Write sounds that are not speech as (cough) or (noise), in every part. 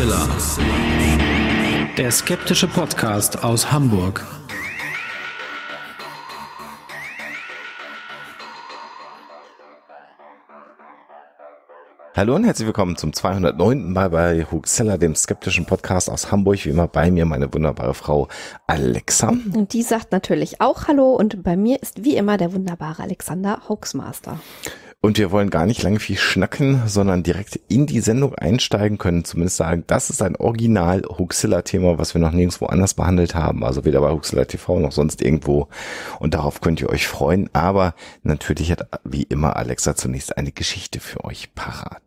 Mixella. Der skeptische Podcast aus Hamburg. Hallo und herzlich willkommen zum 209. Mal bei Huxella, dem skeptischen Podcast aus Hamburg. Wie immer bei mir meine wunderbare Frau Alexa. Und die sagt natürlich auch Hallo und bei mir ist wie immer der wunderbare Alexander Hoaxmaster. Und wir wollen gar nicht lange viel schnacken, sondern direkt in die Sendung einsteigen können. Zumindest sagen, das ist ein original Huxilla-Thema, was wir noch nirgendwo anders behandelt haben. Also weder bei Huxilla TV noch sonst irgendwo. Und darauf könnt ihr euch freuen. Aber natürlich hat wie immer Alexa zunächst eine Geschichte für euch parat.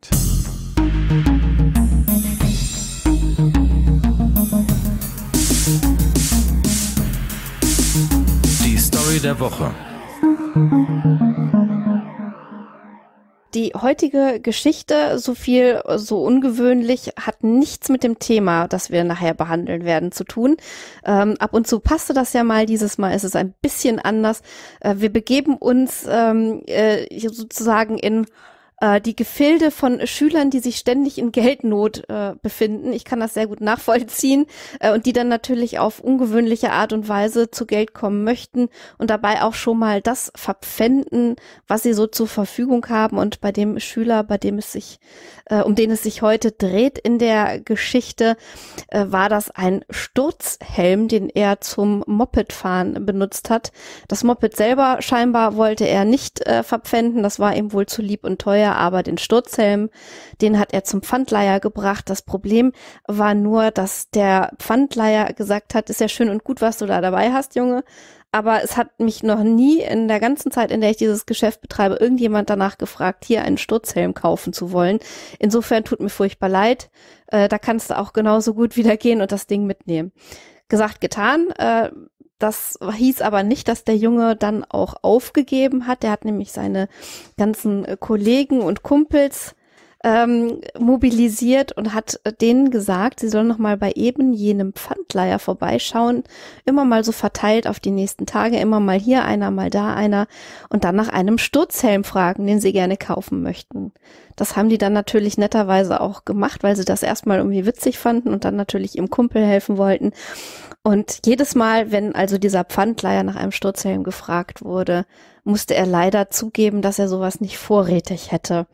Die Story der Woche. Die heutige Geschichte, so viel, so ungewöhnlich, hat nichts mit dem Thema, das wir nachher behandeln werden, zu tun. Ähm, ab und zu passte das ja mal, dieses Mal ist es ein bisschen anders. Äh, wir begeben uns ähm, äh, sozusagen in äh, die Gefilde von Schülern, die sich ständig in Geldnot äh, befinden. Ich kann das sehr gut nachvollziehen äh, und die dann natürlich auf ungewöhnliche Art und Weise zu Geld kommen möchten und dabei auch schon mal das verpfänden, was sie so zur Verfügung haben und bei dem Schüler, bei dem es sich, äh, um den es sich heute dreht in der Geschichte, äh, war das ein Sturzhelm, den er zum Mopedfahren benutzt hat. Das Moped selber scheinbar wollte er nicht äh, verpfänden, das war ihm wohl zu lieb und teuer, aber den Sturzhelm, den hat er zum Pfandleier gebracht. Das Problem war nur, dass der Pfandleier gesagt hat, ist ja schön und gut, was du da dabei hast, Junge. Aber es hat mich noch nie in der ganzen Zeit, in der ich dieses Geschäft betreibe, irgendjemand danach gefragt, hier einen Sturzhelm kaufen zu wollen. Insofern tut mir furchtbar leid. Äh, da kannst du auch genauso gut wieder gehen und das Ding mitnehmen gesagt, getan. Äh, das hieß aber nicht, dass der Junge dann auch aufgegeben hat. Er hat nämlich seine ganzen äh, Kollegen und Kumpels ähm, mobilisiert und hat denen gesagt, sie sollen nochmal bei eben jenem Pfandleier vorbeischauen. Immer mal so verteilt auf die nächsten Tage, immer mal hier einer, mal da einer und dann nach einem Sturzhelm fragen, den sie gerne kaufen möchten. Das haben die dann natürlich netterweise auch gemacht, weil sie das erstmal irgendwie witzig fanden und dann natürlich ihrem Kumpel helfen wollten. Und jedes Mal, wenn also dieser Pfandleier nach einem Sturzhelm gefragt wurde, musste er leider zugeben, dass er sowas nicht vorrätig hätte.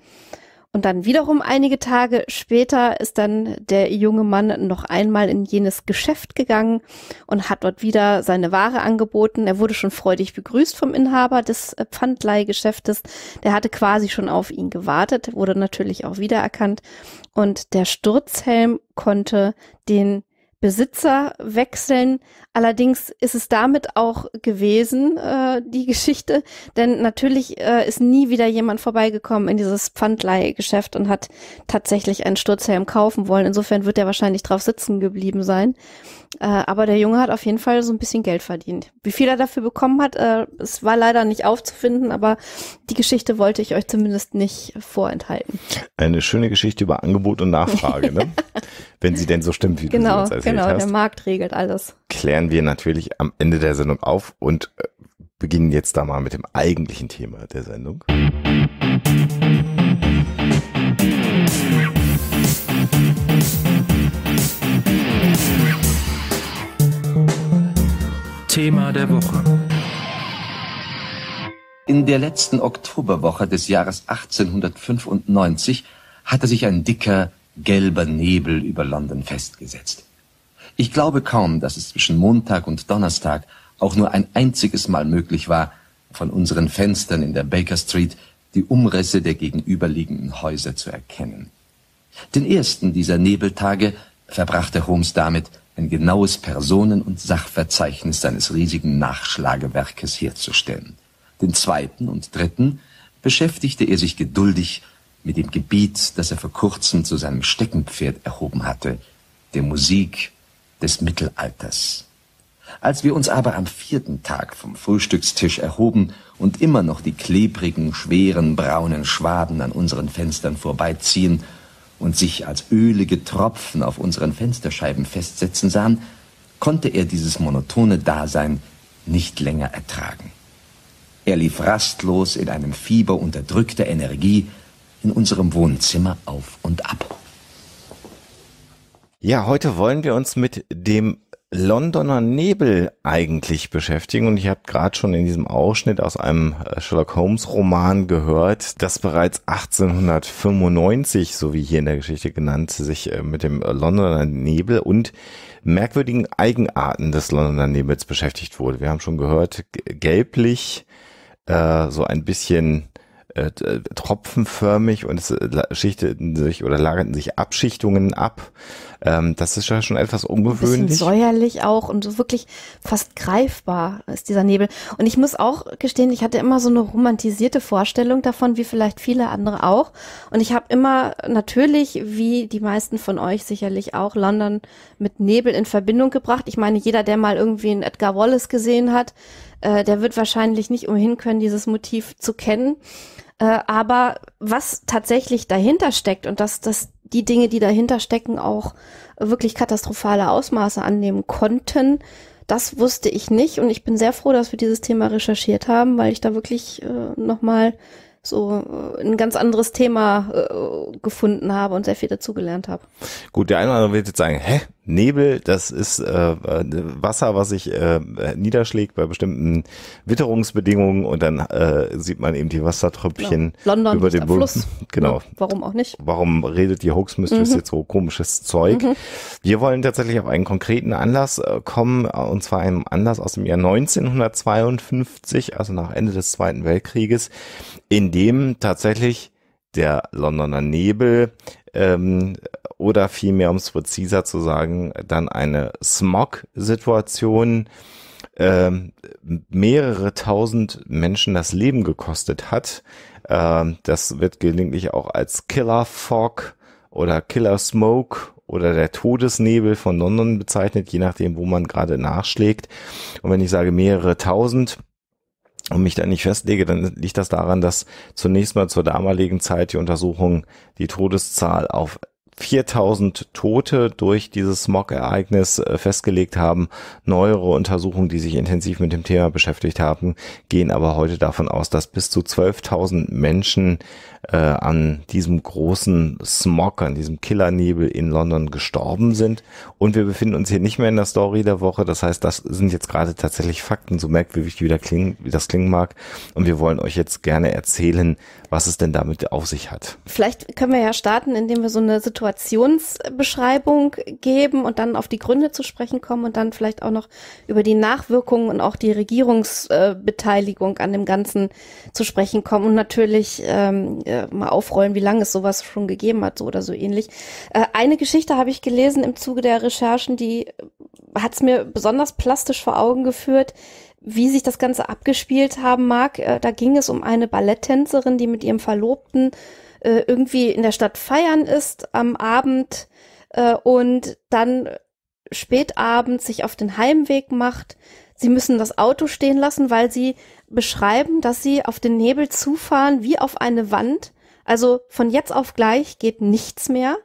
Und dann wiederum einige Tage später ist dann der junge Mann noch einmal in jenes Geschäft gegangen und hat dort wieder seine Ware angeboten. Er wurde schon freudig begrüßt vom Inhaber des äh, Pfandleihgeschäftes. Der hatte quasi schon auf ihn gewartet, wurde natürlich auch wiedererkannt. Und der Sturzhelm konnte den Besitzer wechseln. Allerdings ist es damit auch gewesen, äh, die Geschichte, denn natürlich äh, ist nie wieder jemand vorbeigekommen in dieses Pfandleihgeschäft und hat tatsächlich einen Sturzhelm kaufen wollen. Insofern wird er wahrscheinlich drauf sitzen geblieben sein. Äh, aber der Junge hat auf jeden Fall so ein bisschen Geld verdient. Wie viel er dafür bekommen hat, äh, es war leider nicht aufzufinden, aber die Geschichte wollte ich euch zumindest nicht vorenthalten. Eine schöne Geschichte über Angebot und Nachfrage, ne? (laughs) wenn sie denn so stimmt, wie genau, du sie uns genau. erzählt genau, hast. Genau, der Markt regelt alles. Klären wir natürlich am Ende der Sendung auf und äh, beginnen jetzt da mal mit dem eigentlichen Thema der Sendung. Thema der Woche. In der letzten Oktoberwoche des Jahres 1895 hatte sich ein dicker gelber Nebel über London festgesetzt. Ich glaube kaum, dass es zwischen Montag und Donnerstag auch nur ein einziges Mal möglich war, von unseren Fenstern in der Baker Street die Umrisse der gegenüberliegenden Häuser zu erkennen. Den ersten dieser Nebeltage verbrachte Holmes damit, ein genaues Personen- und Sachverzeichnis seines riesigen Nachschlagewerkes herzustellen. Den zweiten und dritten beschäftigte er sich geduldig mit dem Gebiet, das er vor kurzem zu seinem Steckenpferd erhoben hatte, der Musik des Mittelalters. Als wir uns aber am vierten Tag vom Frühstückstisch erhoben und immer noch die klebrigen, schweren, braunen Schwaden an unseren Fenstern vorbeiziehen und sich als ölige Tropfen auf unseren Fensterscheiben festsetzen sahen, konnte er dieses monotone Dasein nicht länger ertragen. Er lief rastlos in einem Fieber unterdrückter Energie in unserem Wohnzimmer auf und ab. Ja, heute wollen wir uns mit dem Londoner Nebel eigentlich beschäftigen und ich habe gerade schon in diesem Ausschnitt aus einem äh, Sherlock Holmes Roman gehört, dass bereits 1895, so wie hier in der Geschichte genannt, sich äh, mit dem äh, Londoner Nebel und merkwürdigen Eigenarten des Londoner Nebels beschäftigt wurde. Wir haben schon gehört, gelblich, äh, so ein bisschen äh, tropfenförmig und es schichteten sich oder lagerten sich Abschichtungen ab ähm, das ist ja schon etwas ungewöhnlich. Ein bisschen säuerlich auch und so wirklich fast greifbar ist dieser Nebel. Und ich muss auch gestehen, ich hatte immer so eine romantisierte Vorstellung davon, wie vielleicht viele andere auch. Und ich habe immer natürlich, wie die meisten von euch sicherlich auch, London mit Nebel in Verbindung gebracht. Ich meine, jeder, der mal irgendwie einen Edgar Wallace gesehen hat, äh, der wird wahrscheinlich nicht umhin können, dieses Motiv zu kennen. Äh, aber was tatsächlich dahinter steckt und dass das die Dinge, die dahinter stecken, auch wirklich katastrophale Ausmaße annehmen konnten. Das wusste ich nicht und ich bin sehr froh, dass wir dieses Thema recherchiert haben, weil ich da wirklich äh, nochmal so äh, ein ganz anderes Thema äh, gefunden habe und sehr viel dazugelernt habe. Gut, der eine oder andere wird jetzt sagen, hä, Nebel, das ist äh, äh, Wasser, was sich äh, niederschlägt bei bestimmten Witterungsbedingungen und dann äh, sieht man eben die Wassertröpfchen genau. über den Fluss. Ne? Genau. Ja, warum auch nicht? Warum redet die Hoax Mistress mhm. jetzt so komisches Zeug? Mhm. Wir wollen tatsächlich auf einen konkreten Anlass äh, kommen, äh, und zwar einem Anlass aus dem Jahr 1952, also nach Ende des Zweiten Weltkrieges, in dem tatsächlich der Londoner Nebel ähm, oder vielmehr, um es präziser zu sagen, dann eine Smog-Situation ähm, mehrere tausend Menschen das Leben gekostet hat. Ähm, das wird gelegentlich auch als Killer Fog oder Killer Smoke oder der Todesnebel von London bezeichnet, je nachdem, wo man gerade nachschlägt. Und wenn ich sage mehrere tausend, und mich da nicht festlege, dann liegt das daran, dass zunächst mal zur damaligen Zeit die Untersuchung die Todeszahl auf 4000 Tote durch dieses Smog-Ereignis äh, festgelegt haben. Neuere Untersuchungen, die sich intensiv mit dem Thema beschäftigt haben, gehen aber heute davon aus, dass bis zu 12.000 Menschen äh, an diesem großen Smog, an diesem Killernebel in London gestorben sind. Und wir befinden uns hier nicht mehr in der Story der Woche. Das heißt, das sind jetzt gerade tatsächlich Fakten, so merkwürdig wie, wieder klingen, wie das klingen mag. Und wir wollen euch jetzt gerne erzählen, was es denn damit auf sich hat. Vielleicht können wir ja starten, indem wir so eine Situationsbeschreibung geben und dann auf die Gründe zu sprechen kommen und dann vielleicht auch noch über die Nachwirkungen und auch die Regierungsbeteiligung an dem Ganzen zu sprechen kommen und natürlich ähm, äh, mal aufrollen, wie lange es sowas schon gegeben hat, so oder so ähnlich. Äh, eine Geschichte habe ich gelesen im Zuge der Recherchen, die hat es mir besonders plastisch vor Augen geführt, wie sich das Ganze abgespielt haben mag. Äh, da ging es um eine Balletttänzerin, die mit ihrem Verlobten äh, irgendwie in der Stadt feiern ist am Abend äh, und dann spätabends sich auf den Heimweg macht Sie müssen das Auto stehen lassen, weil sie beschreiben, dass sie auf den Nebel zufahren wie auf eine Wand. Also von jetzt auf gleich geht nichts mehr.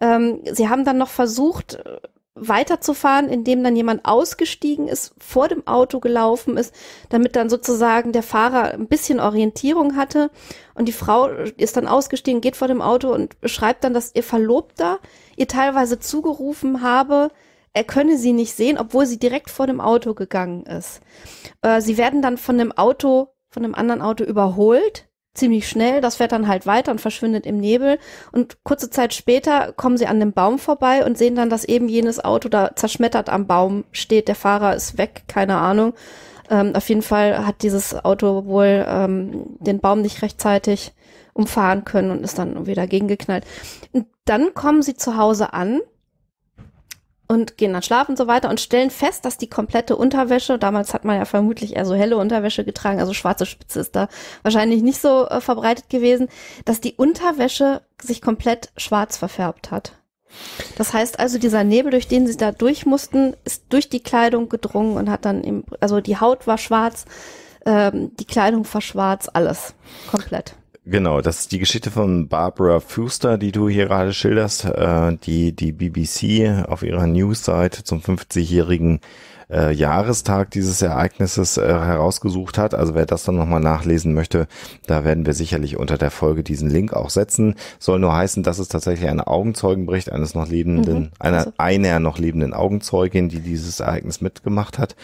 Ähm, sie haben dann noch versucht, äh, weiterzufahren, indem dann jemand ausgestiegen ist, vor dem Auto gelaufen ist, damit dann sozusagen der Fahrer ein bisschen Orientierung hatte. Und die Frau äh, ist dann ausgestiegen, geht vor dem Auto und beschreibt dann, dass ihr Verlobter ihr teilweise zugerufen habe, er könne sie nicht sehen, obwohl sie direkt vor dem Auto gegangen ist. Äh, sie werden dann von dem Auto, von einem anderen Auto überholt, ziemlich schnell. Das fährt dann halt weiter und verschwindet im Nebel. Und kurze Zeit später kommen sie an dem Baum vorbei und sehen dann, dass eben jenes Auto da zerschmettert am Baum steht. Der Fahrer ist weg, keine Ahnung. Ähm, auf jeden Fall hat dieses Auto wohl ähm, den Baum nicht rechtzeitig umfahren können und ist dann wieder gegengeknallt. Und dann kommen sie zu Hause an und gehen dann schlafen und so weiter und stellen fest, dass die komplette Unterwäsche, damals hat man ja vermutlich eher so helle Unterwäsche getragen, also schwarze Spitze ist da wahrscheinlich nicht so äh, verbreitet gewesen, dass die Unterwäsche sich komplett schwarz verfärbt hat. Das heißt also, dieser Nebel, durch den sie da durch mussten, ist durch die Kleidung gedrungen und hat dann eben, also die Haut war schwarz, ähm, die Kleidung war schwarz, alles komplett. Genau, das ist die Geschichte von Barbara Fuster, die du hier gerade schilderst, äh, die die BBC auf ihrer Newsseite zum 50-jährigen äh, Jahrestag dieses Ereignisses äh, herausgesucht hat. Also wer das dann nochmal nachlesen möchte, da werden wir sicherlich unter der Folge diesen Link auch setzen. Soll nur heißen, dass es tatsächlich ein Augenzeugenbericht eines noch lebenden, mhm, einer, also. einer noch lebenden Augenzeugin, die dieses Ereignis mitgemacht hat.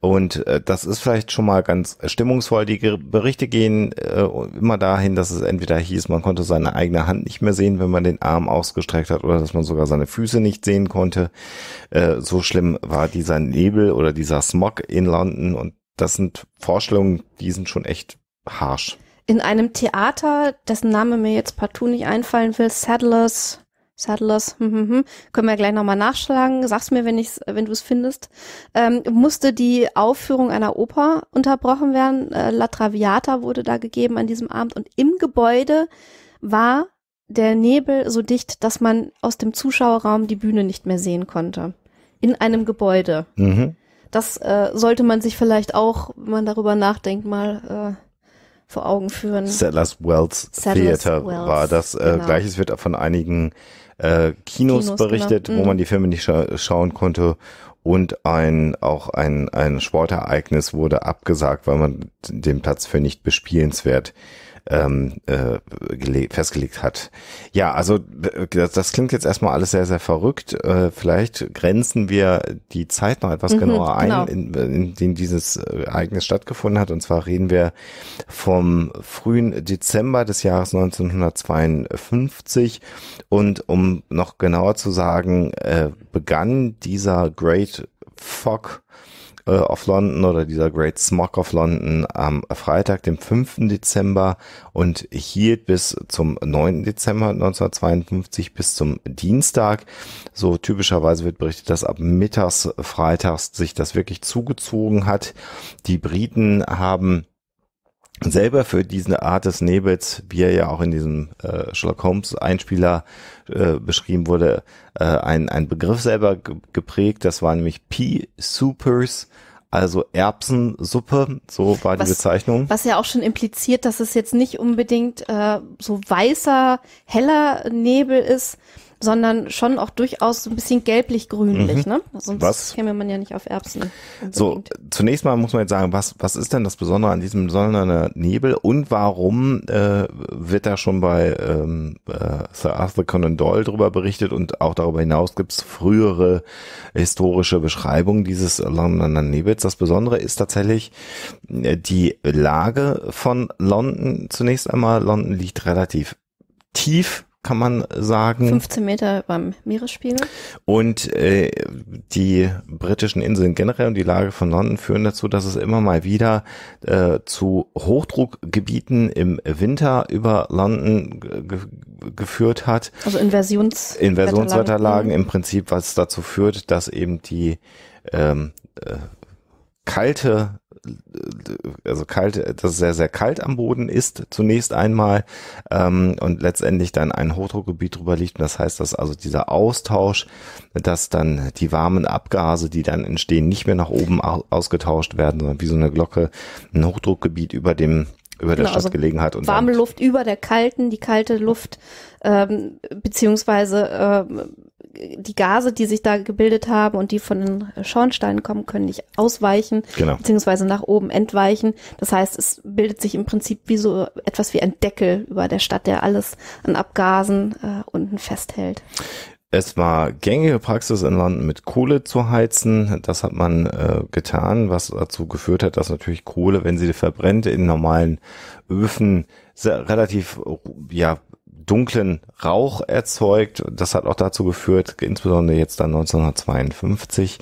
Und äh, das ist vielleicht schon mal ganz stimmungsvoll. Die Berichte gehen äh, immer dahin, dass es entweder hieß, man konnte seine eigene Hand nicht mehr sehen, wenn man den Arm ausgestreckt hat oder dass man sogar seine Füße nicht sehen konnte. Äh, so schlimm war dieser Nebel Nebel oder dieser Smog in London und das sind Vorstellungen, die sind schon echt harsch. In einem Theater, dessen Name mir jetzt partout nicht einfallen will, Saddlers, Saddlers, hm, hm, hm, können wir gleich nochmal nachschlagen, sag's mir, wenn, wenn du es findest, ähm, musste die Aufführung einer Oper unterbrochen werden. Äh, La Traviata wurde da gegeben an diesem Abend und im Gebäude war der Nebel so dicht, dass man aus dem Zuschauerraum die Bühne nicht mehr sehen konnte in einem Gebäude. Mhm. Das äh, sollte man sich vielleicht auch, wenn man darüber nachdenkt, mal äh, vor Augen führen. Sellers Wells Settlers Theater Wells, war das. Äh, genau. Gleiches wird von einigen äh, Kinos, Kinos berichtet, genau. wo man mhm. die Filme nicht scha schauen konnte. Und ein, auch ein, ein Sportereignis wurde abgesagt, weil man den Platz für nicht bespielenswert äh, ähm, äh, festgelegt hat. Ja, also äh, das, das, klingt jetzt erstmal alles sehr, sehr verrückt. Äh, vielleicht grenzen wir die Zeit noch etwas mhm, genauer ein, genau. in, in, in dieses äh, Ereignis stattgefunden hat. Und zwar reden wir vom frühen Dezember des Jahres 1952. Und um noch genauer zu sagen, äh, begann dieser Great Fog äh, of London oder dieser Great Smog of London am Freitag, dem 5. Dezember und hielt bis zum 9. Dezember 1952 bis zum Dienstag. So typischerweise wird berichtet, dass ab mittags freitags sich das wirklich zugezogen hat. Die Briten haben selber für diese Art des Nebels, wie er ja auch in diesem äh, Sherlock Holmes Einspieler äh, beschrieben wurde, äh, ein, ein Begriff selber geprägt. Das war nämlich Pea-Supers, also Erbsensuppe, so war was, die Bezeichnung. Was ja auch schon impliziert, dass es jetzt nicht unbedingt äh, so weißer, heller Nebel ist, sondern schon auch durchaus so ein bisschen gelblich-grünlich. Mhm. Ne? Sonst was? käme man ja nicht auf Erbsen. So, zunächst mal muss man jetzt sagen, was, was ist denn das Besondere an diesem besonderen Nebel und warum äh, wird da schon bei ähm, äh, Sir Arthur Conan Doyle drüber berichtet und auch darüber hinaus gibt es frühere historische Beschreibungen dieses Londoner Nebels. Das Besondere ist tatsächlich äh, die Lage von London zunächst einmal. London liegt relativ tief kann man sagen. 15 Meter beim Meeresspiegel. Und äh, die britischen Inseln generell und die Lage von London führen dazu, dass es immer mal wieder äh, zu Hochdruckgebieten im Winter über London ge geführt hat. Also Inversions Inversionswetterlagen im mhm. Prinzip, was dazu führt, dass eben die ähm, äh, kalte also kalt, dass sehr, sehr kalt am Boden ist, zunächst einmal, ähm, und letztendlich dann ein Hochdruckgebiet drüber liegt. Und das heißt, dass also dieser Austausch, dass dann die warmen Abgase, die dann entstehen, nicht mehr nach oben ausgetauscht werden, sondern wie so eine Glocke ein Hochdruckgebiet über dem über genau, der also Stadt also gelegen hat. Und warme Luft über der kalten, die kalte Luft, ähm, beziehungsweise ähm, die Gase, die sich da gebildet haben und die von den Schornsteinen kommen, können nicht ausweichen, genau. beziehungsweise nach oben entweichen. Das heißt, es bildet sich im Prinzip wie so etwas wie ein Deckel über der Stadt, der alles an Abgasen äh, unten festhält. Es war gängige Praxis in London mit Kohle zu heizen. Das hat man äh, getan, was dazu geführt hat, dass natürlich Kohle, wenn sie verbrennt, in normalen Öfen relativ ja dunklen Rauch erzeugt. Das hat auch dazu geführt, insbesondere jetzt dann 1952,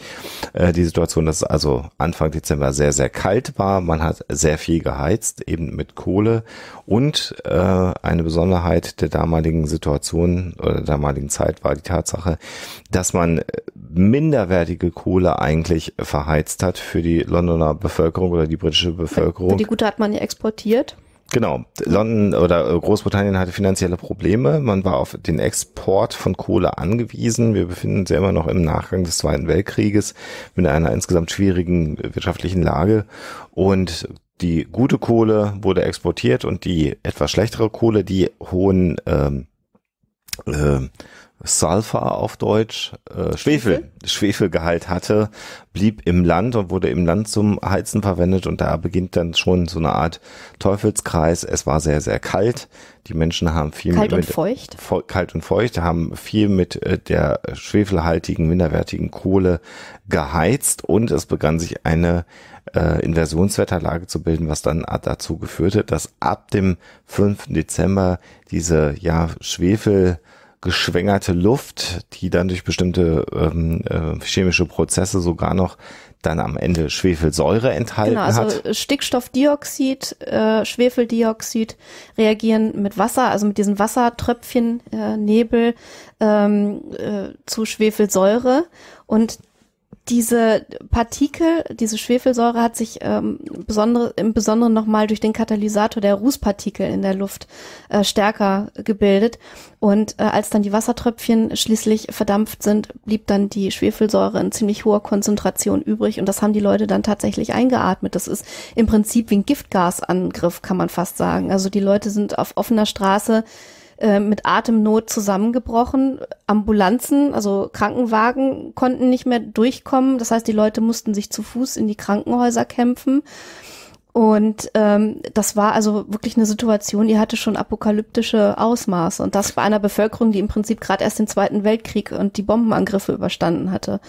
äh, die Situation, dass es also Anfang Dezember sehr, sehr kalt war. Man hat sehr viel geheizt, eben mit Kohle. Und äh, eine Besonderheit der damaligen Situation oder der damaligen Zeit war die Tatsache, dass man äh, minderwertige Kohle eigentlich verheizt hat für die Londoner Bevölkerung oder die britische Bevölkerung. Die gute hat man ja exportiert. Genau. London oder äh, Großbritannien hatte finanzielle Probleme. Man war auf den Export von Kohle angewiesen. Wir befinden uns ja immer noch im Nachgang des Zweiten Weltkrieges mit einer insgesamt schwierigen äh, wirtschaftlichen Lage. Und die gute Kohle wurde exportiert und die etwas schlechtere Kohle, die hohen ähm, äh, Sulfur auf Deutsch, äh, Schwefel, Schwefelgehalt hatte, blieb im Land und wurde im Land zum Heizen verwendet und da beginnt dann schon so eine Art Teufelskreis. Es war sehr, sehr kalt. Die Menschen haben viel kalt mit, und feucht. Vo, kalt und feucht, haben viel mit äh, der schwefelhaltigen, minderwertigen Kohle geheizt und es begann sich eine äh, Inversionswetterlage zu bilden, was dann dazu geführte, dass ab dem 5. Dezember diese ja Schwefel geschwängerte Luft, die dann durch bestimmte ähm, äh, chemische Prozesse sogar noch dann am Ende Schwefelsäure enthalten genau, also hat. Stickstoffdioxid, äh, Schwefeldioxid reagieren mit Wasser, also mit diesen Wassertröpfchen, äh, Nebel ähm, äh, zu Schwefelsäure und diese Partikel, diese Schwefelsäure hat sich ähm, besondere, im Besonderen nochmal durch den Katalysator der Rußpartikel in der Luft äh, stärker gebildet. Und äh, als dann die Wassertröpfchen schließlich verdampft sind, blieb dann die Schwefelsäure in ziemlich hoher Konzentration übrig. Und das haben die Leute dann tatsächlich eingeatmet. Das ist im Prinzip wie ein Giftgasangriff, kann man fast sagen. Also die Leute sind auf offener Straße äh, mit Atemnot zusammengebrochen. Ambulanzen, also Krankenwagen konnten nicht mehr durchkommen. Das heißt, die Leute mussten sich zu Fuß in die Krankenhäuser kämpfen. Und ähm, das war also wirklich eine Situation, die hatte schon apokalyptische Ausmaße. Und das bei einer Bevölkerung, die im Prinzip gerade erst den Zweiten Weltkrieg und die Bombenangriffe überstanden hatte.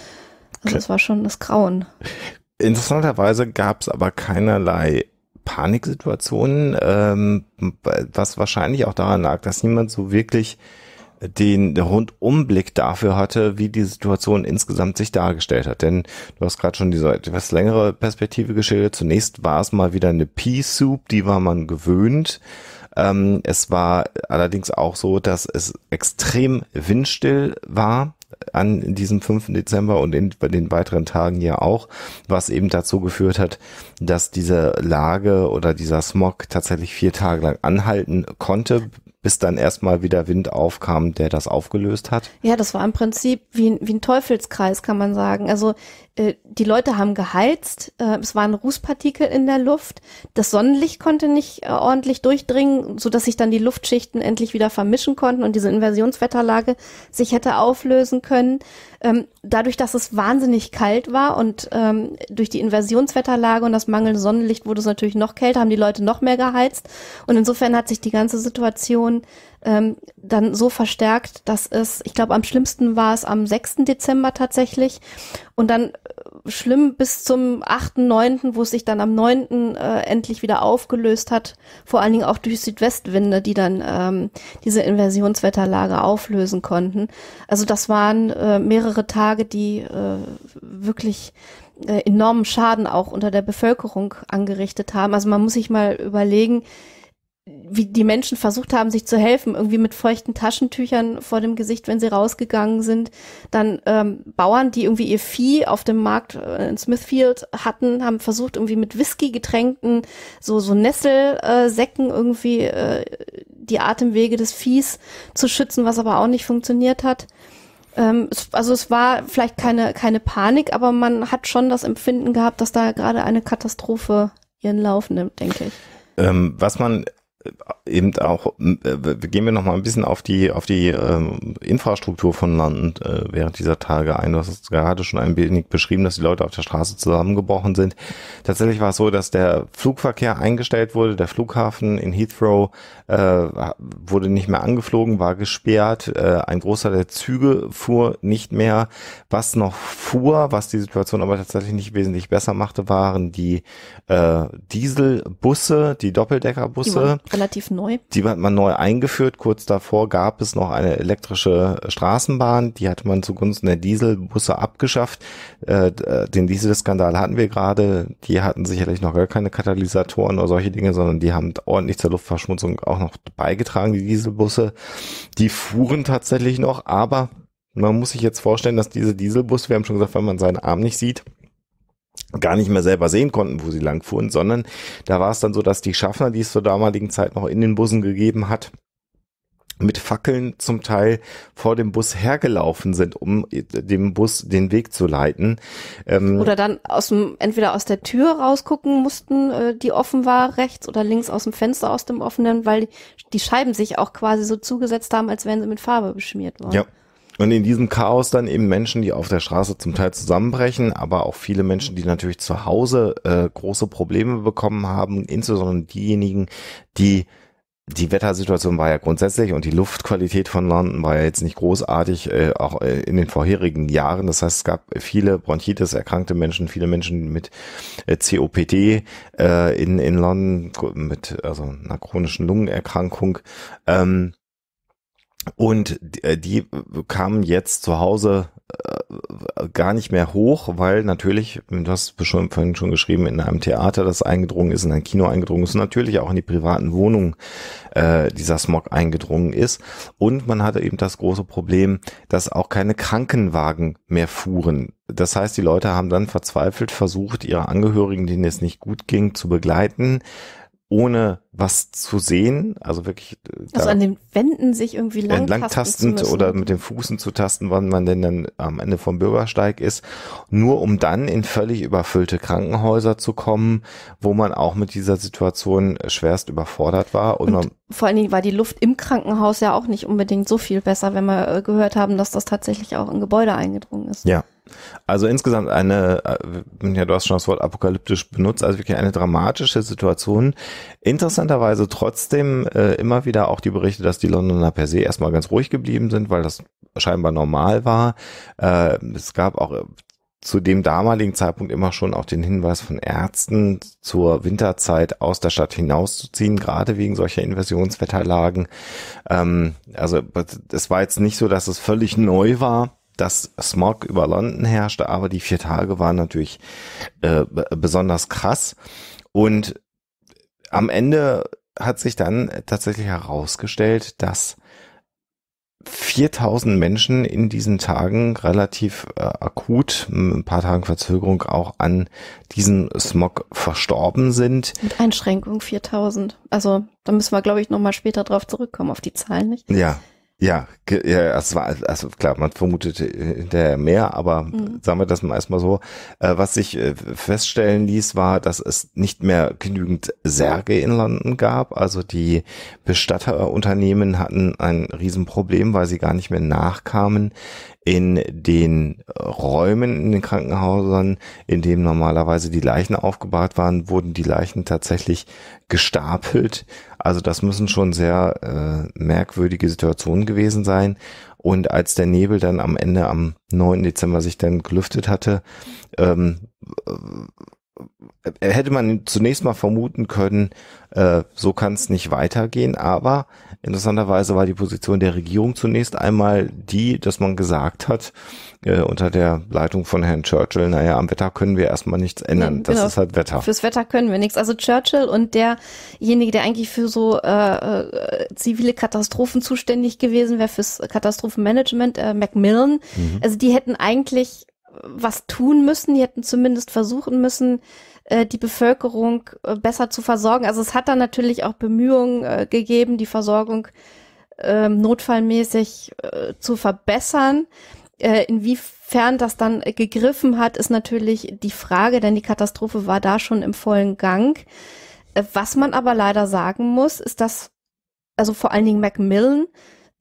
Also es war schon das Grauen. Interessanterweise gab es aber keinerlei Paniksituationen, ähm, was wahrscheinlich auch daran lag, dass niemand so wirklich den Rundumblick dafür hatte, wie die Situation insgesamt sich dargestellt hat. Denn du hast gerade schon diese etwas längere Perspektive geschildert. Zunächst war es mal wieder eine Pea Soup, die war man gewöhnt. Ähm, es war allerdings auch so, dass es extrem windstill war an diesem 5. Dezember und in den weiteren Tagen ja auch, was eben dazu geführt hat, dass diese Lage oder dieser Smog tatsächlich vier Tage lang anhalten konnte, bis dann erstmal wieder Wind aufkam, der das aufgelöst hat. Ja, das war im Prinzip wie, wie ein Teufelskreis, kann man sagen. Also äh, die Leute haben geheizt, äh, es waren Rußpartikel in der Luft, das Sonnenlicht konnte nicht äh, ordentlich durchdringen, so dass sich dann die Luftschichten endlich wieder vermischen konnten und diese Inversionswetterlage sich hätte auflösen können. Ähm, dadurch, dass es wahnsinnig kalt war und ähm, durch die Inversionswetterlage und das mangelnde Sonnenlicht wurde es natürlich noch kälter, haben die Leute noch mehr geheizt und insofern hat sich die ganze Situation ähm, dann so verstärkt, dass es, ich glaube, am schlimmsten war es am 6. Dezember tatsächlich und dann äh, schlimm bis zum 8., 9., wo es sich dann am 9. Äh, endlich wieder aufgelöst hat, vor allen Dingen auch durch Südwestwinde, die dann ähm, diese Inversionswetterlage auflösen konnten. Also das waren äh, mehrere Tage, die äh, wirklich äh, enormen Schaden auch unter der Bevölkerung angerichtet haben. Also man muss sich mal überlegen, wie die Menschen versucht haben, sich zu helfen, irgendwie mit feuchten Taschentüchern vor dem Gesicht, wenn sie rausgegangen sind. Dann ähm, Bauern, die irgendwie ihr Vieh auf dem Markt äh, in Smithfield hatten, haben versucht, irgendwie mit Whisky getränken so, so Nesselsäcken irgendwie äh, die Atemwege des Viehs zu schützen, was aber auch nicht funktioniert hat. Ähm, es, also es war vielleicht keine, keine Panik, aber man hat schon das Empfinden gehabt, dass da gerade eine Katastrophe ihren Lauf nimmt, denke ich ähm, was man eben auch, äh, gehen wir nochmal ein bisschen auf die, auf die ähm, Infrastruktur von Land äh, während dieser Tage ein. Du hast gerade schon ein wenig beschrieben, dass die Leute auf der Straße zusammengebrochen sind. Tatsächlich war es so, dass der Flugverkehr eingestellt wurde. Der Flughafen in Heathrow äh, wurde nicht mehr angeflogen, war gesperrt. Äh, ein großer der Züge fuhr nicht mehr. Was noch fuhr, was die Situation aber tatsächlich nicht wesentlich besser machte, waren die äh, Dieselbusse, die Doppeldeckerbusse. Die relativ neu. Die hat man neu eingeführt. Kurz davor gab es noch eine elektrische Straßenbahn. Die hat man zugunsten der Dieselbusse abgeschafft. Äh, den Dieselskandal hatten wir gerade. Die hatten sicherlich noch gar keine Katalysatoren oder solche Dinge, sondern die haben ordentlich zur Luftverschmutzung auch noch beigetragen, die Dieselbusse. Die fuhren tatsächlich noch, aber man muss sich jetzt vorstellen, dass diese Dieselbusse, wir haben schon gesagt, wenn man seinen Arm nicht sieht, gar nicht mehr selber sehen konnten, wo sie langfuhren, sondern da war es dann so, dass die Schaffner, die es zur damaligen Zeit noch in den Bussen gegeben hat, mit Fackeln zum Teil vor dem Bus hergelaufen sind, um dem Bus den Weg zu leiten. Ähm oder dann aus dem, entweder aus der Tür rausgucken mussten, äh, die offen war, rechts oder links aus dem Fenster aus dem offenen, weil die Scheiben sich auch quasi so zugesetzt haben, als wären sie mit Farbe beschmiert worden. Ja. Und in diesem Chaos dann eben Menschen, die auf der Straße zum Teil zusammenbrechen, aber auch viele Menschen, die natürlich zu Hause äh, große Probleme bekommen haben, insbesondere diejenigen, die die Wettersituation war ja grundsätzlich und die Luftqualität von London war ja jetzt nicht großartig, äh, auch äh, in den vorherigen Jahren. Das heißt, es gab viele Bronchitis erkrankte Menschen, viele Menschen mit äh, COPD äh, in, in London, mit also einer chronischen Lungenerkrankung. Ähm, und äh, die, die äh, kamen jetzt zu Hause äh, gar nicht mehr hoch, weil natürlich, du hast schon, vorhin schon geschrieben, in einem Theater das eingedrungen ist, in ein Kino eingedrungen ist, natürlich auch in die privaten Wohnungen äh, dieser Smog eingedrungen ist. Und man hatte eben das große Problem, dass auch keine Krankenwagen mehr fuhren. Das heißt, die Leute haben dann verzweifelt versucht, ihre Angehörigen, denen es nicht gut ging, zu begleiten ohne was zu sehen, also wirklich. Äh, also an den Wänden sich irgendwie lang langtastend oder mit den Fußen zu tasten, wann man denn dann am Ende vom Bürgersteig ist, nur um dann in völlig überfüllte Krankenhäuser zu kommen, wo man auch mit dieser Situation schwerst überfordert war. Und, und vor allen Dingen war die Luft im Krankenhaus ja auch nicht unbedingt so viel besser, wenn wir äh, gehört haben, dass das tatsächlich auch in Gebäude eingedrungen ist. Ja, also insgesamt eine, äh, ja, du hast schon das Wort apokalyptisch benutzt, also wirklich eine dramatische Situation. Interessanterweise trotzdem äh, immer wieder auch die Berichte, dass die Londoner per se erstmal ganz ruhig geblieben sind, weil das scheinbar normal war. Äh, es gab auch äh, zu dem damaligen Zeitpunkt immer schon auch den Hinweis von Ärzten zur Winterzeit aus der Stadt hinauszuziehen, gerade wegen solcher Inversionswetterlagen. Ähm, also es war jetzt nicht so, dass es völlig neu war, dass Smog über London herrschte, aber die vier Tage waren natürlich äh, besonders krass. Und am Ende hat sich dann tatsächlich herausgestellt, dass 4000 Menschen in diesen Tagen relativ äh, akut, ein paar Tagen Verzögerung auch an diesem Smog verstorben sind. Mit Einschränkung 4000. Also da müssen wir, glaube ich, nochmal später drauf zurückkommen, auf die Zahlen, nicht? Ja, ja, ja es war, also klar, man vermutete hinterher mehr, aber mhm. sagen wir das mal erstmal so. Äh, was sich äh, feststellen ließ, war, dass es nicht mehr genügend Särge in London gab. Also die Bestatterunternehmen hatten ein Riesenproblem, weil sie gar nicht mehr nachkamen, in den Räumen in den Krankenhäusern, in dem normalerweise die Leichen aufgebahrt waren, wurden die Leichen tatsächlich gestapelt. Also das müssen schon sehr äh, merkwürdige Situationen gewesen sein. Und als der Nebel dann am Ende am 9. Dezember sich dann gelüftet hatte, ähm, äh, hätte man zunächst mal vermuten können, äh, so kann es nicht weitergehen, aber interessanterweise war die Position der Regierung zunächst einmal die, dass man gesagt hat, äh, unter der Leitung von Herrn Churchill, naja, am Wetter können wir erstmal nichts ändern. Nee, das genau. ist halt Wetter. Fürs Wetter können wir nichts. Also Churchill und derjenige, der eigentlich für so äh, äh zivile Katastrophen zuständig gewesen wäre, fürs Katastrophenmanagement, äh, Macmillan, mhm. also die hätten eigentlich was tun müssen. Die hätten zumindest versuchen müssen, äh, die Bevölkerung äh, besser zu versorgen. Also es hat dann natürlich auch Bemühungen äh, gegeben, die Versorgung äh, notfallmäßig äh, zu verbessern. Äh, inwiefern das dann gegriffen hat, ist natürlich die Frage, denn die Katastrophe war da schon im vollen Gang. Äh, was man aber leider sagen muss, ist, dass also vor allen Dingen Macmillan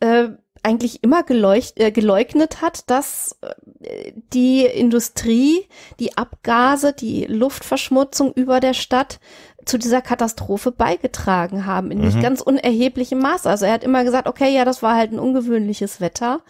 äh, eigentlich immer äh, geleugnet hat, dass äh, die Industrie, die Abgase, die Luftverschmutzung über der Stadt zu dieser Katastrophe beigetragen haben, in mhm. nicht ganz unerheblichem Maße. Also er hat immer gesagt, okay, ja, das war halt ein ungewöhnliches Wetter,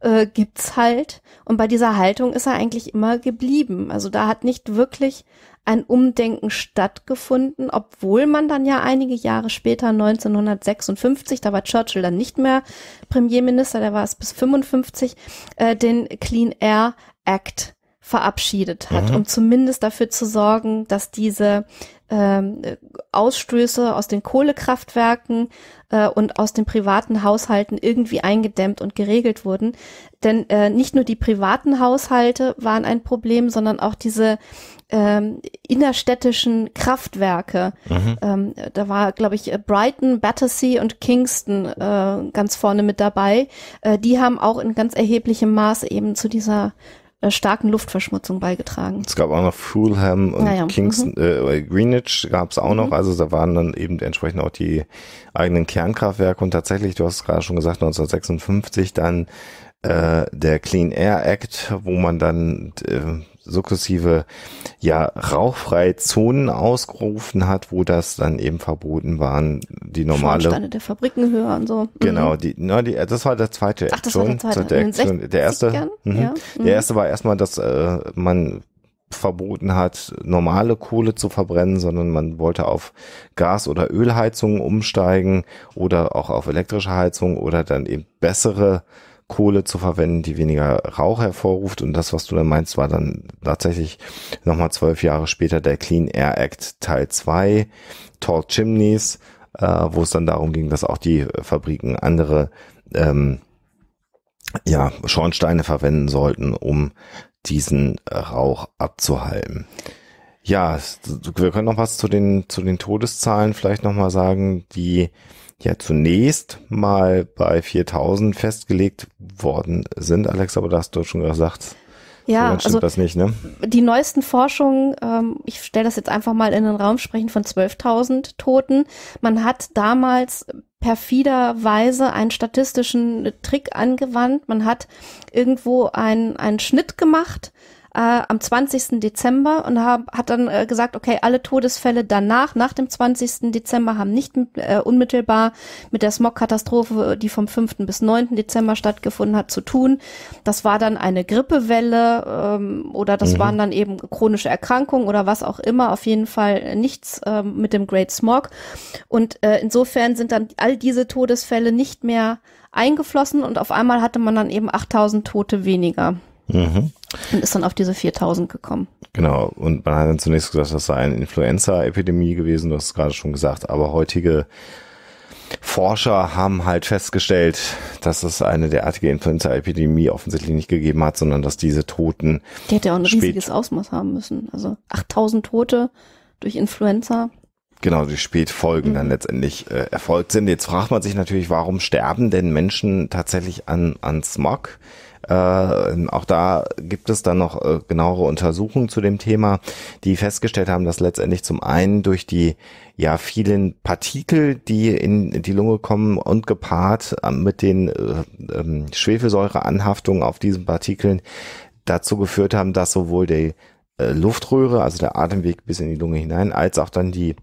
äh, gibt's halt. Und bei dieser Haltung ist er eigentlich immer geblieben. Also da hat nicht wirklich ein Umdenken stattgefunden, obwohl man dann ja einige Jahre später, 1956, da war Churchill dann nicht mehr Premierminister, der war es bis 55, äh, den Clean Air Act verabschiedet hat, mhm. um zumindest dafür zu sorgen, dass diese ähm, Ausstöße aus den Kohlekraftwerken äh, und aus den privaten Haushalten irgendwie eingedämmt und geregelt wurden. Denn äh, nicht nur die privaten Haushalte waren ein Problem, sondern auch diese ähm, innerstädtischen Kraftwerke. Mhm. Ähm, da war, glaube ich, Brighton, Battersea und Kingston äh, ganz vorne mit dabei. Äh, die haben auch in ganz erheblichem Maß eben zu dieser äh, starken Luftverschmutzung beigetragen. Es gab auch noch Fulham und naja. Kingston, mhm. äh, Greenwich gab es auch noch, mhm. also da waren dann eben entsprechend auch die eigenen Kernkraftwerke und tatsächlich, du hast es gerade schon gesagt, 1956 dann äh, der Clean Air Act, wo man dann äh, sukzessive ja rauchfreie Zonen ausgerufen hat, wo das dann eben verboten waren, die normale Schornsteine der Fabriken höher und so. Genau, mhm. die, na, die das war der zweite Ach, das Action, war der, zweite. Der, der erste, mhm. ja. Mhm. der erste war erstmal, dass äh, man verboten hat, normale Kohle zu verbrennen, sondern man wollte auf Gas- oder Ölheizungen umsteigen oder auch auf elektrische Heizung oder dann eben bessere Kohle zu verwenden, die weniger Rauch hervorruft. Und das, was du dann meinst, war dann tatsächlich nochmal zwölf Jahre später der Clean Air Act Teil 2, Tall Chimneys, äh, wo es dann darum ging, dass auch die Fabriken andere ähm, ja, Schornsteine verwenden sollten, um diesen Rauch abzuhalten. Ja, wir können noch was zu den, zu den Todeszahlen vielleicht nochmal sagen, die ja zunächst mal bei 4000 festgelegt worden sind. Alex, aber da hast du schon gesagt, ja, so also das nicht, ne? Die neuesten Forschungen, ähm, ich stelle das jetzt einfach mal in den Raum, sprechen von 12.000 Toten. Man hat damals perfiderweise einen statistischen Trick angewandt. Man hat irgendwo einen, einen Schnitt gemacht äh, am 20. Dezember und hab, hat dann äh, gesagt, okay, alle Todesfälle danach, nach dem 20. Dezember, haben nicht äh, unmittelbar mit der Smog-Katastrophe, die vom 5. bis 9. Dezember stattgefunden hat, zu tun. Das war dann eine Grippewelle ähm, oder das mhm. waren dann eben chronische Erkrankungen oder was auch immer. Auf jeden Fall äh, nichts äh, mit dem Great Smog. Und äh, insofern sind dann all diese Todesfälle nicht mehr eingeflossen und auf einmal hatte man dann eben 8000 Tote weniger. Mhm. Und ist dann auf diese 4000 gekommen. Genau, und man hat dann zunächst gesagt, das sei eine Influenza-Epidemie gewesen, du hast es gerade schon gesagt, aber heutige Forscher haben halt festgestellt, dass es eine derartige Influenza-Epidemie offensichtlich nicht gegeben hat, sondern dass diese Toten. Die hätte ja auch ein riesiges Ausmaß haben müssen. Also 8000 Tote durch Influenza. Genau, die Spätfolgen mhm. dann letztendlich äh, erfolgt sind. Jetzt fragt man sich natürlich, warum sterben denn Menschen tatsächlich an, an Smog? Äh, auch da gibt es dann noch äh, genauere Untersuchungen zu dem Thema, die festgestellt haben, dass letztendlich zum einen durch die ja vielen Partikel, die in die Lunge kommen und gepaart äh, mit den äh, ähm, Schwefelsäureanhaftungen auf diesen Partikeln dazu geführt haben, dass sowohl die äh, Luftröhre, also der Atemweg bis in die Lunge hinein, als auch dann die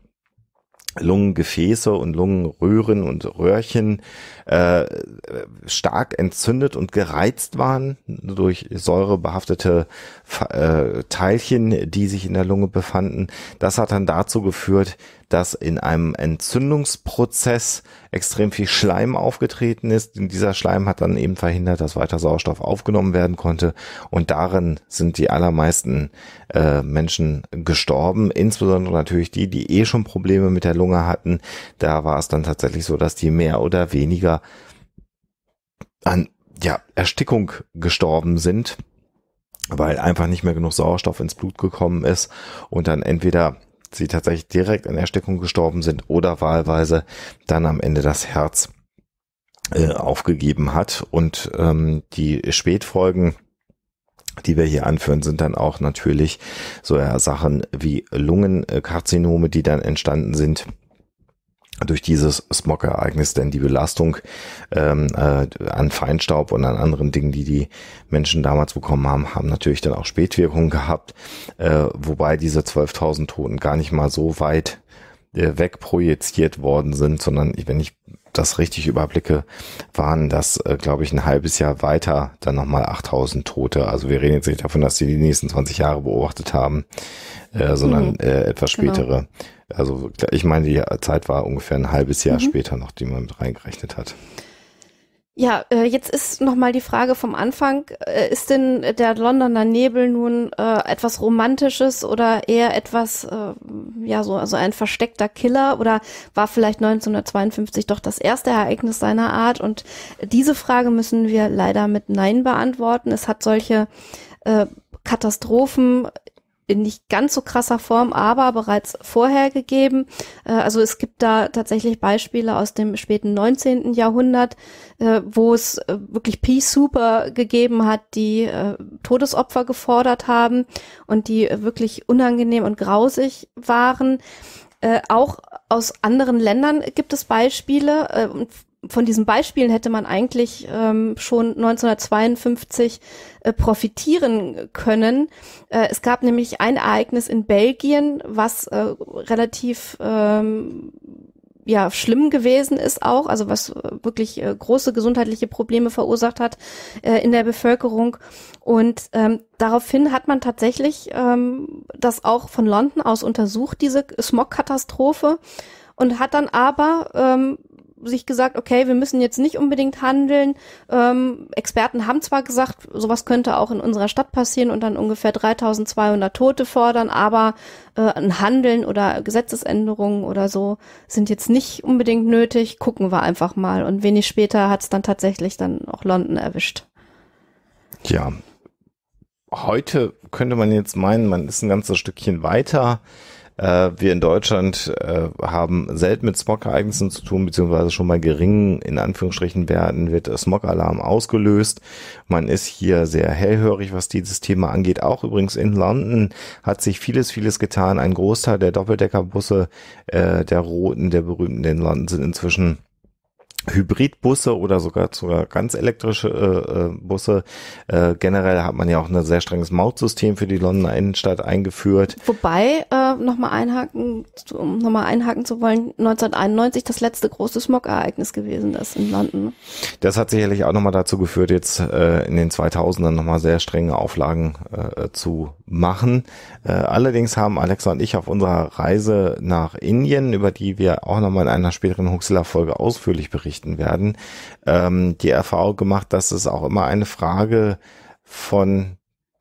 Lungengefäße und Lungenröhren und Röhrchen äh, stark entzündet und gereizt waren durch säurebehaftete äh, Teilchen, die sich in der Lunge befanden. Das hat dann dazu geführt, dass in einem Entzündungsprozess extrem viel Schleim aufgetreten ist. Und dieser Schleim hat dann eben verhindert, dass weiter Sauerstoff aufgenommen werden konnte. Und darin sind die allermeisten äh, Menschen gestorben, insbesondere natürlich die, die eh schon Probleme mit der Lunge hatten. Da war es dann tatsächlich so, dass die mehr oder weniger an ja, Erstickung gestorben sind, weil einfach nicht mehr genug Sauerstoff ins Blut gekommen ist und dann entweder sie tatsächlich direkt an Erstickung gestorben sind oder wahlweise dann am Ende das Herz äh, aufgegeben hat. Und ähm, die Spätfolgen die wir hier anführen, sind dann auch natürlich so ja, äh, Sachen wie Lungenkarzinome, die dann entstanden sind durch dieses Smog-Ereignis denn die Belastung ähm, äh, an Feinstaub und an anderen Dingen, die die Menschen damals bekommen haben, haben natürlich dann auch Spätwirkungen gehabt, äh, wobei diese 12.000 Toten gar nicht mal so weit äh, wegprojiziert worden sind, sondern wenn ich das richtig überblicke, waren das, äh, glaube ich, ein halbes Jahr weiter dann nochmal 8000 Tote. Also wir reden jetzt nicht davon, dass sie die nächsten 20 Jahre beobachtet haben, äh, sondern mhm. äh, etwas genau. spätere. Genau. Also ich meine, die Zeit war ungefähr ein halbes Jahr mhm. später noch, die man mit reingerechnet hat. Ja, äh, jetzt ist nochmal die Frage vom Anfang. Äh, ist denn der Londoner Nebel nun äh, etwas Romantisches oder eher etwas, ja, so also ein versteckter Killer? Oder war vielleicht 1952 doch das erste Ereignis seiner Art? Und diese Frage müssen wir leider mit Nein beantworten. Es hat solche Katastrophen in nicht ganz so krasser Form, aber bereits vorher gegeben. Äh, also es gibt da tatsächlich Beispiele aus dem späten 19. Jahrhundert, äh, wo es äh, wirklich Peace Super gegeben hat, die Todesopfer gefordert haben und die wirklich unangenehm und grausig waren. auch aus anderen Ländern gibt es Beispiele von diesen Beispielen hätte man eigentlich ähm, schon 1952 äh, profitieren können. Äh, es gab nämlich ein Ereignis in Belgien, was äh, relativ ähm, ja schlimm gewesen ist auch, also was äh, wirklich äh, große gesundheitliche Probleme verursacht hat äh, in der Bevölkerung. Und ähm, daraufhin hat man tatsächlich ähm, das auch von London aus untersucht, diese Smog-Katastrophe und hat dann aber ähm, sich gesagt, okay, wir müssen jetzt nicht unbedingt handeln. Ähm, Experten haben zwar gesagt, sowas könnte auch in unserer Stadt passieren und dann ungefähr 3200 Tote fordern, aber äh, ein Handeln oder Gesetzesänderungen oder so sind jetzt nicht unbedingt nötig. Gucken wir einfach mal. Und wenig später hat es dann tatsächlich dann auch London erwischt. Ja, heute könnte man jetzt meinen, man ist ein ganzes Stückchen weiter. Äh, wir in Deutschland äh, haben selten mit Smog-Ereignissen zu tun, beziehungsweise schon bei geringen, in Anführungsstrichen, Werten wird Smog-Alarm ausgelöst. Man ist hier sehr hellhörig, was dieses Thema angeht. Auch übrigens in London hat sich vieles, vieles getan. Ein Großteil der Doppeldeckerbusse äh, der roten, der berühmten in London sind inzwischen Hybridbusse oder sogar sogar ganz elektrische äh, äh, Busse. Äh, generell hat man ja auch ein sehr strenges Mautsystem für die Londoner Innenstadt eingeführt. Wobei, äh, nochmal einhaken, um nochmal einhaken zu wollen, 1991 das letzte große Smog-Ereignis gewesen ist in London. Das hat sicherlich auch nochmal dazu geführt, jetzt äh, in den 2000ern nochmal sehr strenge Auflagen äh, zu machen. Äh, allerdings haben Alexa und ich auf unserer Reise nach Indien, über die wir auch nochmal in einer späteren Huxler-Folge ausführlich berichten, Nachrichten werden, ähm, die Erfahrung gemacht, dass es auch immer eine Frage von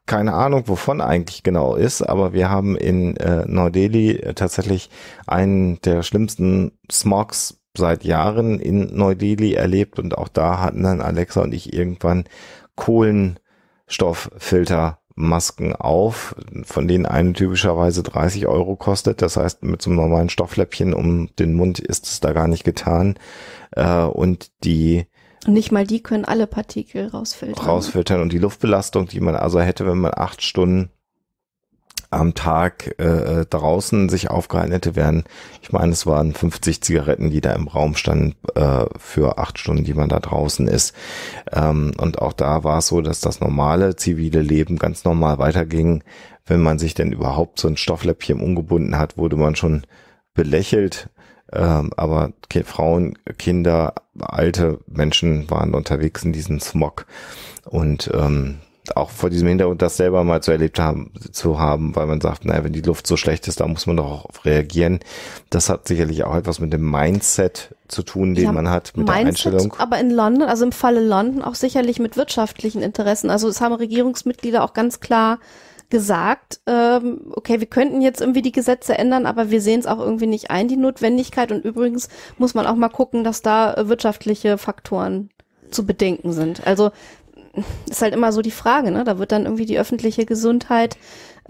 keine Ahnung, wovon eigentlich genau ist, aber wir haben in äh, Neu-Delhi äh, tatsächlich einen der schlimmsten Smogs seit Jahren in Neu-Delhi erlebt und auch da hatten dann Alexa und ich irgendwann Kohlenstofffilter Masken auf, von denen eine typischerweise 30 Euro kostet. Das heißt, mit so einem normalen Stoffläppchen um den Mund ist es da gar nicht getan. Äh, und die nicht mal die können alle Partikel rausfiltern. Ne? Rausfiltern und die Luftbelastung, die man also hätte, wenn man acht Stunden am Tag äh, äh, draußen sich aufgehalten hätte, wären, ich meine, es waren 50 Zigaretten, die da im Raum standen äh, für acht Stunden, die man da draußen ist. Ähm, und auch da war es so, dass das normale zivile Leben ganz normal weiterging. Wenn man sich denn überhaupt so ein Stoffläppchen umgebunden hat, wurde man schon belächelt. Ähm, aber Frauen, Kinder, alte Menschen waren unterwegs in diesem Smog. Und ähm, auch vor diesem Hintergrund das selber mal zu erlebt haben, zu haben, weil man sagt, naja, wenn die Luft so schlecht ist, da muss man doch auch reagieren. Das hat sicherlich auch etwas mit dem Mindset zu tun, den ja, man hat, mit Mindset, der Einstellung. Aber in London, also im Falle London auch sicherlich mit wirtschaftlichen Interessen. Also es haben Regierungsmitglieder auch ganz klar gesagt, ähm, okay, wir könnten jetzt irgendwie die Gesetze ändern, aber wir sehen es auch irgendwie nicht ein, die Notwendigkeit. Und übrigens muss man auch mal gucken, dass da wirtschaftliche Faktoren zu bedenken sind. Also ist halt immer so die Frage, ne? Da wird dann irgendwie die öffentliche Gesundheit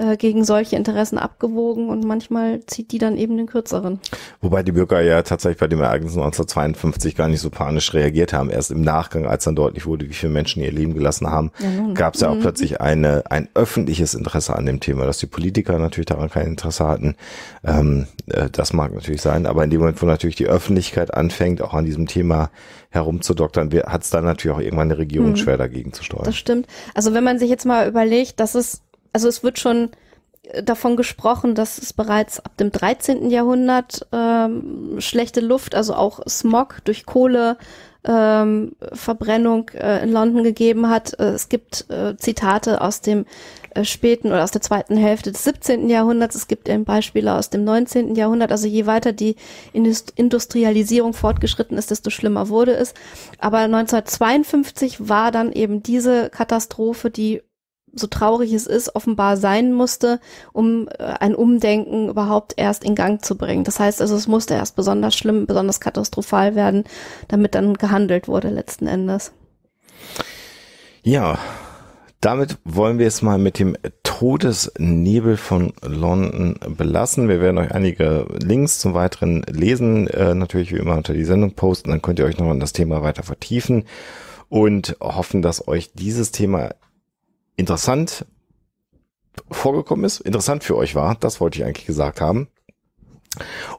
äh, gegen solche Interessen abgewogen und manchmal zieht die dann eben den kürzeren. Wobei die Bürger ja tatsächlich bei dem Ereignis 1952 gar nicht so panisch reagiert haben. Erst im Nachgang, als dann deutlich wurde, wie viele Menschen ihr Leben gelassen haben, ja, gab es ja auch mhm. plötzlich eine, ein öffentliches Interesse an dem Thema. Dass die Politiker natürlich daran kein Interesse hatten, ähm, äh, das mag natürlich sein. Aber in dem Moment, wo natürlich die Öffentlichkeit anfängt, auch an diesem Thema herumzudoktern, hat es dann natürlich auch irgendwann eine Regierung mhm. schwer dagegen zu steuern. Das stimmt. Also wenn man sich jetzt mal überlegt, dass es also es wird schon äh, davon gesprochen, dass es bereits ab dem 13. Jahrhundert ähm, schlechte Luft, also auch Smog durch Kohle, ähm, Verbrennung äh, in London gegeben hat. Äh, es gibt äh, Zitate aus dem äh, späten oder aus der zweiten Hälfte des 17. Jahrhunderts. Es gibt eben Beispiele aus dem 19. Jahrhundert. Also je weiter die Indust Industrialisierung fortgeschritten ist, desto schlimmer wurde es. Aber 1952 war dann eben diese Katastrophe, die so traurig es ist, offenbar sein musste, um äh, ein Umdenken überhaupt erst in Gang zu bringen. Das heißt also, es musste erst besonders schlimm, besonders katastrophal werden, damit dann gehandelt wurde letzten Endes. Ja, damit wollen wir es mal mit dem Todesnebel von London belassen. Wir werden euch einige Links zum weiteren Lesen äh, natürlich wie immer unter die Sendung posten. Dann könnt ihr euch noch an das Thema weiter vertiefen und hoffen, dass euch dieses Thema interessant vorgekommen ist, interessant für euch war. Das wollte ich eigentlich gesagt haben.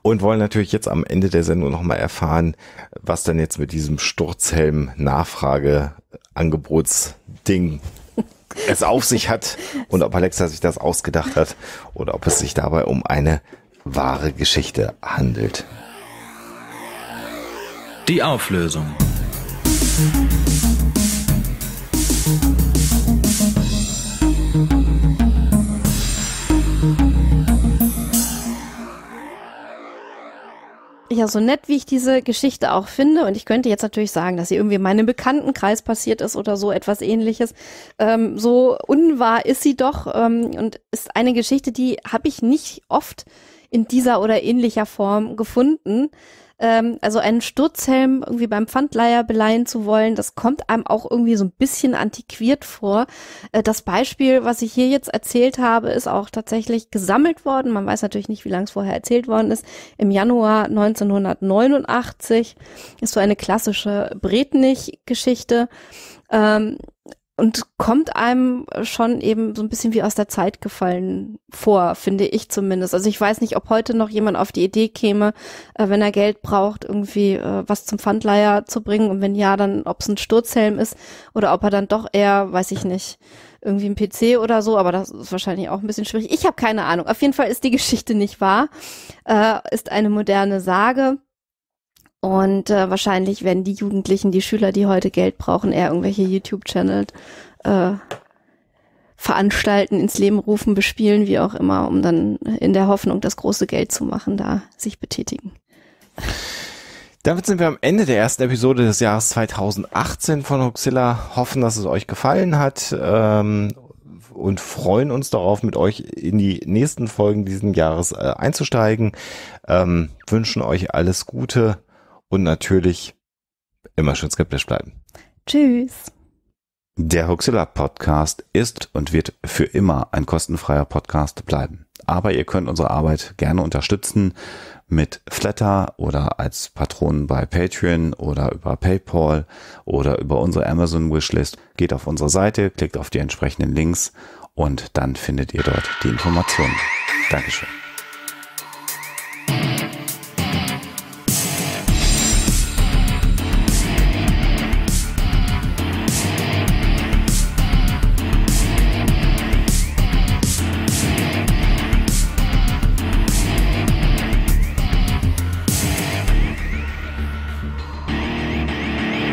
Und wollen natürlich jetzt am Ende der Sendung nochmal erfahren, was denn jetzt mit diesem Sturzhelm-Nachfrage-Angebotsding (laughs) es auf sich hat und ob Alexa sich das ausgedacht hat oder ob es sich dabei um eine wahre Geschichte handelt. Die Auflösung. Ja, so nett, wie ich diese Geschichte auch finde, und ich könnte jetzt natürlich sagen, dass sie irgendwie in meinem Bekanntenkreis passiert ist oder so etwas ähnliches, ähm, so unwahr ist sie doch ähm, und ist eine Geschichte, die habe ich nicht oft in dieser oder ähnlicher Form gefunden ähm, also einen Sturzhelm irgendwie beim Pfandleier beleihen zu wollen, das kommt einem auch irgendwie so ein bisschen antiquiert vor. Äh, das Beispiel, was ich hier jetzt erzählt habe, ist auch tatsächlich gesammelt worden. Man weiß natürlich nicht, wie lange es vorher erzählt worden ist. Im Januar 1989 ist so eine klassische Bretnich-Geschichte. Ähm, und kommt einem schon eben so ein bisschen wie aus der Zeit gefallen vor, finde ich zumindest. Also ich weiß nicht, ob heute noch jemand auf die Idee käme, äh, wenn er Geld braucht, irgendwie äh, was zum Pfandleier zu bringen und wenn ja, dann ob es ein Sturzhelm ist oder ob er dann doch eher, weiß ich nicht, irgendwie ein PC oder so, aber das ist wahrscheinlich auch ein bisschen schwierig. Ich habe keine Ahnung. Auf jeden Fall ist die Geschichte nicht wahr, äh, ist eine moderne Sage und äh, wahrscheinlich werden die Jugendlichen, die Schüler, die heute Geld brauchen, eher irgendwelche youtube channels äh, veranstalten, ins Leben rufen, bespielen, wie auch immer, um dann in der Hoffnung, das große Geld zu machen, da sich betätigen. Damit sind wir am Ende der ersten Episode des Jahres 2018 von Hoxilla. Hoffen, dass es euch gefallen hat ähm, und freuen uns darauf, mit euch in die nächsten Folgen dieses Jahres äh, einzusteigen. Ähm, wünschen euch alles Gute und natürlich immer schön skeptisch bleiben. Tschüss. Der Huxilla Podcast ist und wird für immer ein kostenfreier Podcast bleiben. Aber ihr könnt unsere Arbeit gerne unterstützen mit Flatter oder als Patronen bei Patreon oder über PayPal oder über unsere Amazon Wishlist. Geht auf unsere Seite, klickt auf die entsprechenden Links und dann findet ihr dort die Informationen. Dankeschön.